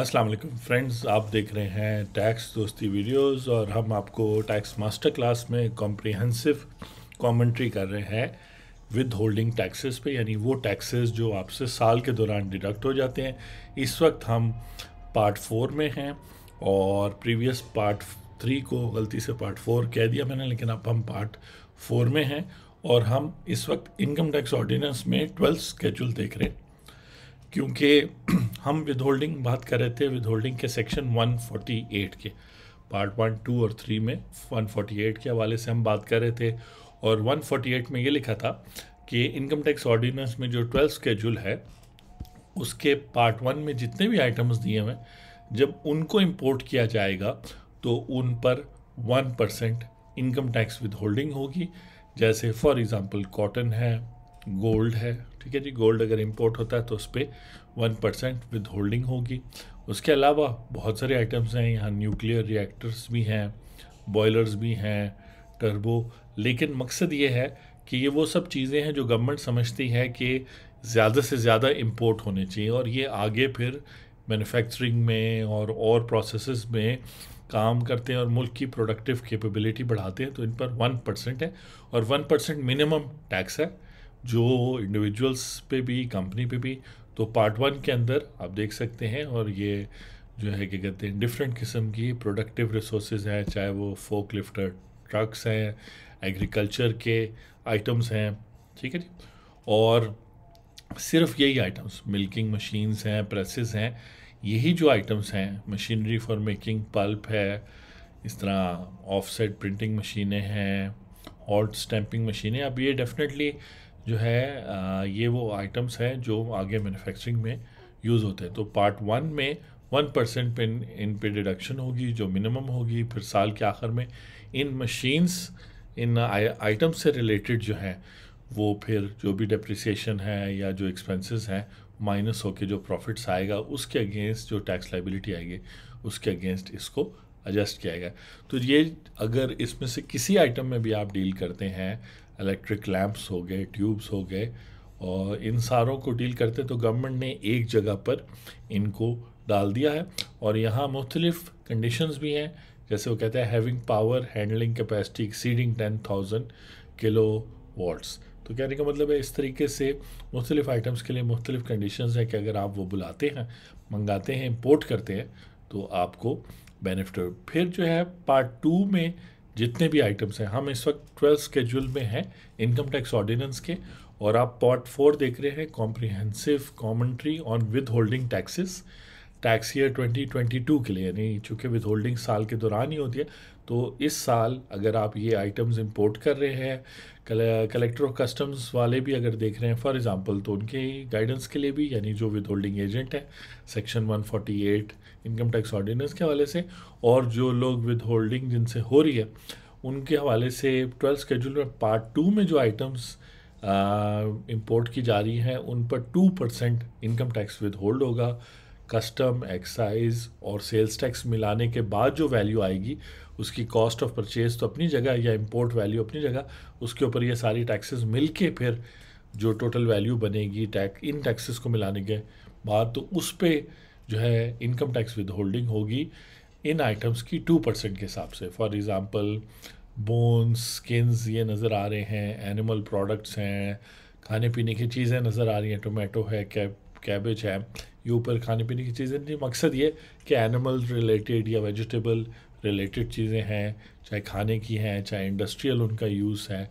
अस्सलाम वालेकुम फ्रेंड्स आप देख रहे हैं टैक्स दोस्ती वीडियोस और हम आपको टैक्स मास्टर क्लास में कॉम्प्रिहेंसिव कमेंट्री कर रहे हैं विद होल्डिंग टैक्सेस पे यानी वो टैक्सेस जो आपसे साल के दौरान डिडक्ट हो जाते हैं इस वक्त हम पार्ट फोर में हैं और प्रीवियस पार्ट थ्री को गलती से पार्ट फोर कह दिया मैंने लेकिन अब हम पार्ट फोर में हैं और हम इस वक्त इनकम टैक्स ऑर्डिनेंस में ट्वेल्थ स्केचुल देख रहे हैं क्योंकि हम विदहोल्डिंग बात कर रहे थे विदहोल्डिंग के सेक्शन 148 के पार्ट वन टू और थ्री में 148 के हवाले से हम बात कर रहे थे और 148 में ये लिखा था कि इनकम टैक्स ऑर्डिनेंस में जो ट्वेल्थ स्केजूल है उसके पार्ट वन में जितने भी आइटम्स दिए हुए जब उनको इम्पोर्ट किया जाएगा तो उन पर one percent income tax withholding होगी जैसे फॉर एग्ज़ाम्पल कॉटन है गोल्ड है ठीक है जी गोल्ड अगर इम्पोर्ट होता है तो उस पर वन परसेंट विद होल्डिंग होगी उसके अलावा बहुत सारे आइटम्स हैं यहाँ न्यूक्लियर रिएक्टर्स भी हैं बॉयलर्स भी हैं टर्बो लेकिन मकसद ये है कि ये वो सब चीज़ें हैं जो गवर्नमेंट समझती है कि ज़्यादा से ज़्यादा इम्पोर्ट होने चाहिए और ये आगे फिर मैन्युफैक्चरिंग में और और प्रोसेस में काम करते हैं और मुल्क की प्रोडक्टिव कैपेबिलिटी बढ़ाते हैं तो इन पर वन परसेंट है और वन परसेंट मिनिमम टैक्स है जो इंडिविजुअल्स पे भी कंपनी पे भी तो पार्ट वन के अंदर आप देख सकते हैं और ये जो है क्या कहते हैं डिफरेंट किस्म की प्रोडक्टिव रिसोर्सेज हैं चाहे वो फोक लिफ्टर ट्रक्स हैं एग्रीकल्चर के आइटम्स हैं ठीक है जी और सिर्फ यही आइटम्स मिल्किंग मशीन्स हैं प्रेसेस हैं यही जो आइटम्स हैं मशीनरी फॉर मेकिंग पल्प है इस तरह ऑफसेट प्रिंटिंग मशीनें हैं हॉट स्टैम्पिंग मशीनें अब ये डेफिनेटली जो है ये वो आइटम्स हैं जो आगे मैन्युफैक्चरिंग में यूज़ होते हैं तो पार्ट वन में वन परसेंट पे इन पे डिडक्शन होगी जो मिनिमम होगी फिर साल के आखिर में इन मशीन्स इन आइटम्स से रिलेटेड जो हैं वो फिर जो भी डिप्रिसिएशन है या जो एक्सपेंसेस हैं माइनस होकर जो प्रॉफिट्स आएगा उसके अगेंस्ट जो टैक्स लाइबिलिटी आएगी उसके अगेंस्ट इसको एडजस्ट किया गया तो ये अगर इसमें से किसी आइटम में भी आप डील करते हैं इलेक्ट्रिक लैंप्स हो गए ट्यूब्स हो गए और इन सारों को डील करते तो गवर्नमेंट ने एक जगह पर इनको डाल दिया है और यहाँ मुख्तलिफ कंडीशंस भी हैं जैसे वो कहते हैं having power handling capacity exceeding ten thousand kilowatts तो कहने का मतलब है इस तरीके से मुख्तलिफ आइटम्स के लिए मुख्तलिफ कंडीशन हैं कि अगर आप वो बुलाते हैं मंगाते हैं इम्पोर्ट करते हैं तो आपको बेनिफिट फिर जो है पार्ट टू में जितने भी आइटम्स हैं हम इस वक्त ट्वेल्थ स्केड्यूल में हैं इनकम टैक्स ऑर्डिनेंस के और आप पॉट फोर देख रहे हैं comprehensive commentary on withholding taxes tax year 2022 के लिए यानी चूँकि विद होल्डिंग साल के दौरान ही होती है तो इस साल अगर आप ये आइटम्स इंपोर्ट कर रहे हैं कलेक्टर ऑफ कस्टम्स वाले भी अगर देख रहे हैं फॉर एग्जांपल तो उनके गाइडेंस के लिए भी यानी जो विद होल्डिंग एजेंट है सेक्शन 148 इनकम टैक्स ऑर्डिनेंस के हवाले से और जो लोग विद होल्डिंग जिनसे हो रही है उनके हवाले से ट्वेल्थ स्केड्यूल में पार्ट टू में जो आइटम्स इम्पोर्ट की जा रही हैं उन पर two percent income tax withhold होगा कस्टम एक्साइज और सेल्स टैक्स मिलाने के बाद जो वैल्यू आएगी उसकी कॉस्ट ऑफ परचेज तो अपनी जगह या इम्पोर्ट वैल्यू अपनी जगह उसके ऊपर ये सारी टैक्सेस मिल के फिर जो टोटल वैल्यू बनेगी टैक्स इन टैक्सेस को मिलाने के बाद तो उस पर जो है इनकम टैक्स विद होल्डिंग होगी इन आइटम्स की टू परसेंट के हिसाब से फॉर एग्ज़ाम्पल बोन्स स्किन्स ये नज़र आ रहे हैं एनिमल प्रोडक्ट्स हैं खाने पीने की चीज़ें नज़र आ रही हैं टोमेटो है कैब कैबेज है ये ऊपर खाने पीने की चीज़ें नहीं मकसद ये कि एनिमल रिलेटेड या वेजिटेबल रिलेटेड चीज़ें हैं चाहे खाने की हैं चाहे इंडस्ट्रियल उनका यूज़ है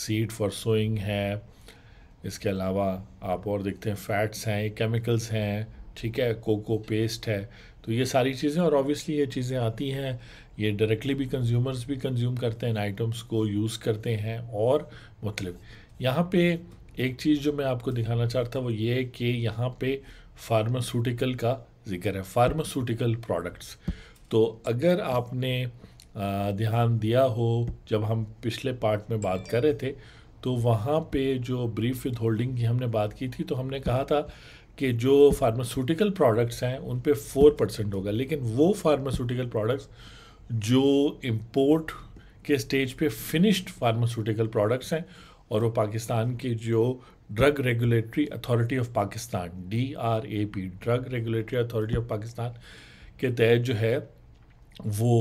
सीड फॉर सोइंग है इसके अलावा आप और देखते हैं फैट्स हैं केमिकल्स हैं ठीक है कोको पेस्ट है तो ये सारी चीज़ें और ऑब्वियसली ये चीज़ें आती हैं ये डायरेक्टली भी कंज्यूमर्स भी कंज्यूम करते हैं आइटम्स को यूज़ करते हैं और मतलब यहाँ पे एक चीज़ जो मैं आपको दिखाना चाहता था वो ये है कि यहाँ पे फार्मास्यूटिकल का जिक्र है फार्मास्यूटिकल प्रोडक्ट्स तो अगर आपने ध्यान दिया हो जब हम पिछले पार्ट में बात कर रहे थे तो वहाँ पे जो ब्रीफ विद होल्डिंग की हमने बात की थी तो हमने कहा था कि जो फार्मास्यूटिकल प्रोडक्ट्स हैं उन पे फोर परसेंट होगा लेकिन वो फार्मास्यूटिकल प्रोडक्ट्स जो इम्पोर्ट के स्टेज पे फिनिश्ड फार्मास्यूटिकल प्रोडक्ट्स हैं और वो पाकिस्तान के जो drug regulatory authority of Pakistan D R A P drug regulatory authority of Pakistan के तहत जो है वो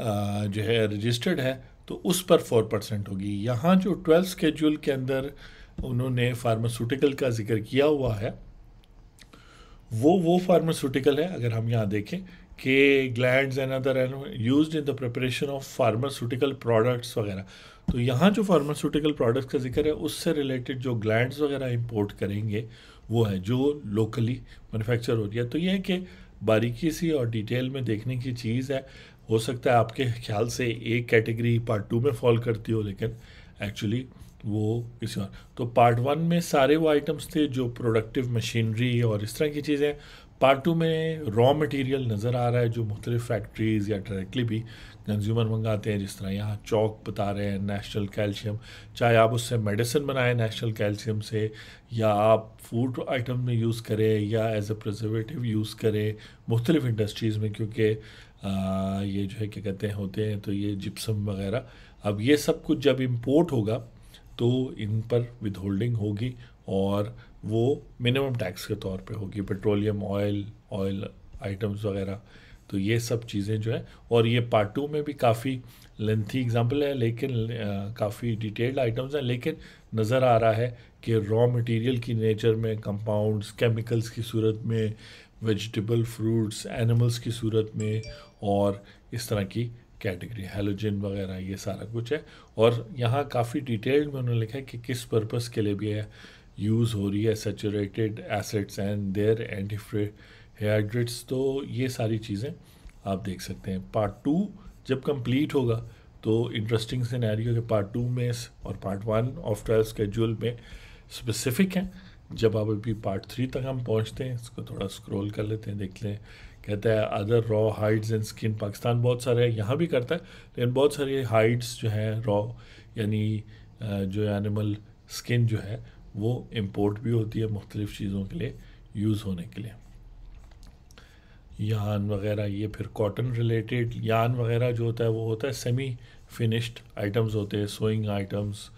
आ, जो है रजिस्टर्ड है तो उस पर फोर परसेंट होगी यहाँ जो ट्वेल्थ स्केड्यूल के अंदर उन्होंने फार्मास्यूटिकल का जिक्र किया हुआ है वो वो फार्मास्यूटिकल है अगर हम यहाँ देखें के gland and other use in the preparation of pharmaceutical products वगैरह तो यहाँ जो फार्मास्यूटिकल प्रोडक्ट्स का जिक्र है उससे रिलेटेड जो ग्लैंड वगैरह इम्पोर्ट करेंगे वो है जो लोकली मैन्युफैक्चर हो रही है तो यह कि बारीकी सी और डिटेल में देखने की चीज़ है हो सकता है आपके ख्याल से एक कैटेगरी पार्ट टू में फॉल करती हो लेकिन एक्चुअली वो किसी और तो पार्ट वन में सारे वो आइटम्स थे जो प्रोडक्टिव मशीनरी और इस तरह की चीज़ें पार्ट टू में रॉ मटेरियल नज़र आ रहा है जो मुख्तलिफ फैक्ट्रीज़ या डायरेक्टली भी कंज्यूमर मंगाते हैं जिस तरह यहाँ चौक बता रहे हैं नेशनल कैल्शियम चाहे आप उससे मेडिसिन बनाएं नेशनल कैल्शियम से या आप फूड आइटम में यूज़ करें या एज ए प्रजर्वेटिव यूज़ करें मुख्तलिफ इंडस्ट्रीज़ में क्योंकि ये जो है क्या कहते हैं होते हैं तो ये जिप्सम वगैरह अब ये सब कुछ जब इम्पोर्ट होगा तो इन पर विद होल्डिंग होगी और वो मिनिमम टैक्स के तौर पे होगी पेट्रोलियम ऑयल ऑयल आइटम्स वगैरह तो ये सब चीज़ें जो है और ये पार्ट टू में भी काफ़ी लेंथी एग्जाम्पल है लेकिन काफ़ी डिटेल्ड आइटम्स हैं लेकिन नज़र आ रहा है कि रॉ मटेरियल की नेचर में कंपाउंड्स केमिकल्स की सूरत में वेजिटेबल फ्रूट्स एनिमल्स की सूरत में और इस तरह की कैटेगरी हेलोजिन वगैरह ये सारा कुछ है और यहाँ काफ़ी डिटेल्ड में उन्होंने लिखा है कि किस पर्पस के लिए भी है यूज़ हो रही है saturated acids and their anhydrides तो ये सारी चीज़ें आप देख सकते हैं पार्ट टू जब कंप्लीट होगा तो इंटरेस्टिंग सिनेरियो के पार्ट टू में और part one of trial schedule में स्पेसिफिक हैं जब आप अभी पार्ट थ्री तक हम पहुँचते हैं इसको थोड़ा स्क्रॉल कर लेते हैं देख लें कहता है other raw hides and skin Pakistan बहुत सारे है यहाँ भी करता है लेकिन बहुत सारे हाइड्स जो हैं रॉ यानी जो एनिमल स्किन जो है वो इम्पोर्ट भी होती है मुख्तलिफ़ चीज़ों के लिए यूज़ होने के लिए यान वगैरह ये फिर कॉटन रिलेटेड यान वगैरह जो होता है वो होता है सेमी फिनिश्ड आइटम्स होते हैं sewing items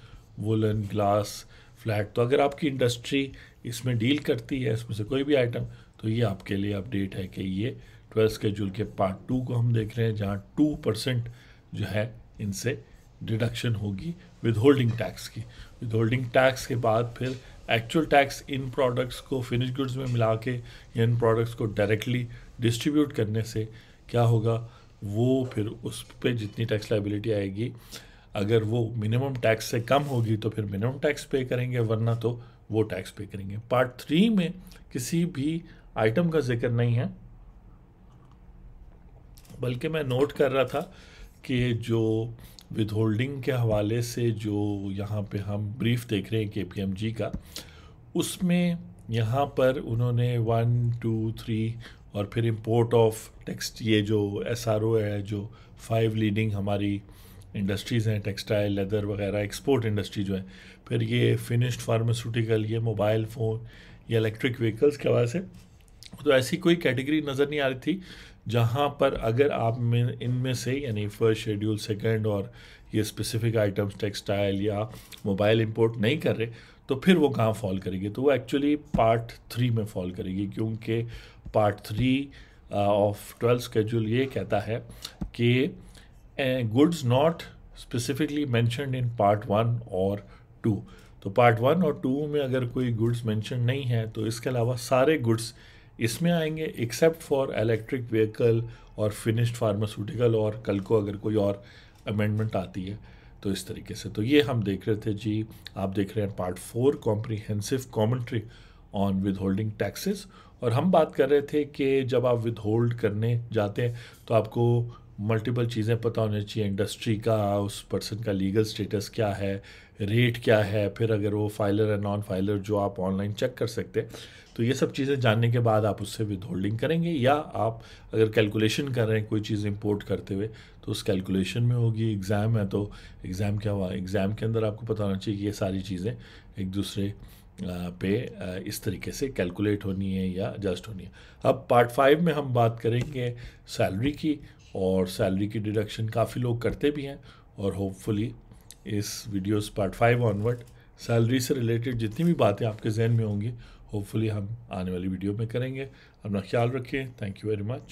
woollen glass flat तो अगर आपकी इंडस्ट्री इसमें डील करती है इसमें से कोई भी आइटम तो ये आपके लिए अपडेट है कि ये ट्वेल्थ स्केजूल के पार्ट टू को हम देख रहे हैं जहाँ टू परसेंट जो है इनसे डिडक्शन होगी होल्डिंग टैक्स की होल्डिंग टैक्स के बाद फिर एक्चुअल टैक्स इन प्रोडक्ट्स को फिनिश गुड्स में मिला के या इन प्रोडक्ट्स को डायरेक्टली डिस्ट्रीब्यूट करने से क्या होगा वो फिर उस पर जितनी टैक्स लाइबिलिटी आएगी अगर वो मिनिमम टैक्स से कम होगी तो फिर मिनिमम टैक्स पे करेंगे वरना तो वो टैक्स पे करेंगे पार्ट थ्री में किसी भी आइटम का जिक्र नहीं है बल्कि मैं नोट कर रहा था कि जो होल्डिंग के हवाले से जो यहाँ पे हम ब्रीफ देख रहे हैं के पी एम जी का उसमें यहाँ पर उन्होंने वन टू थ्री और फिर इम्पोर्ट ऑफ टेक्स्ट ये जो एस आर ओ है जो फाइव लीडिंग हमारी इंडस्ट्रीज़ हैं टेक्सटाइल लेदर वगैरह एक्सपोर्ट इंडस्ट्री जो है फिर ये फिनिश्ड फार्मास्यूटिकल ये मोबाइल फ़ोन ये इलेक्ट्रिक व्हीकल्स के हवाले से तो ऐसी कोई कैटेगरी नज़र नहीं आ रही थी जहाँ पर अगर आप में इनमें से यानी फर्स्ट शेड्यूल सेकंड और ये स्पेसिफिक आइटम्स टेक्सटाइल या मोबाइल इंपोर्ट नहीं कर रहे तो फिर वो कहाँ फॉल करेगी तो वो एक्चुअली पार्ट थ्री में फॉल करेगी क्योंकि part three of twelfth schedule ये कहता है कि goods not specifically mentioned in part one और टू तो पार्ट वन और टू में अगर कोई गुड्स मैंशन नहीं है तो इसके अलावा सारे गुड्स इसमें आएंगे एक्सेप्ट फॉर इलेक्ट्रिक व्हीकल और फिनिश्ड फार्मास्यूटिकल और कल को अगर कोई और अमेंडमेंट आती है तो इस तरीके से तो ये हम देख रहे थे जी आप देख रहे हैं part four comprehensive commentary on withholding taxes और हम बात कर रहे थे कि जब आप विद होल्ड करने जाते हैं तो आपको मल्टीपल चीज़ें पता होनी चाहिए इंडस्ट्री का उस पर्सन का लीगल स्टेटस क्या है रेट क्या है फिर अगर वो फाइलर है नॉन फाइलर जो आप ऑनलाइन चेक कर सकते हैं तो ये सब चीज़ें जानने के बाद आप उससे विद होल्डिंग करेंगे या आप अगर कैलकुलेशन कर रहे हैं कोई चीज़ इंपोर्ट करते हुए तो उस कैलकुलेशन में होगी एग्ज़ाम है तो एग्ज़ाम क्या हुआ एग्ज़ाम के अंदर आपको पता होना चाहिए कि ये सारी चीज़ें एक दूसरे पे इस तरीके से कैलकुलेट होनी है या एडजस्ट होनी है अब पार्ट फाइव में हम बात करेंगे सैलरी की और सैलरी की डिडक्शन काफ़ी लोग करते भी हैं और होपफुली इस videos part five onward salary से रिलेटेड जितनी भी बातें आपके जहन में होंगी होपफुली हम आने वाली वीडियो में करेंगे अपना ख्याल रखिए थैंक यू वेरी मच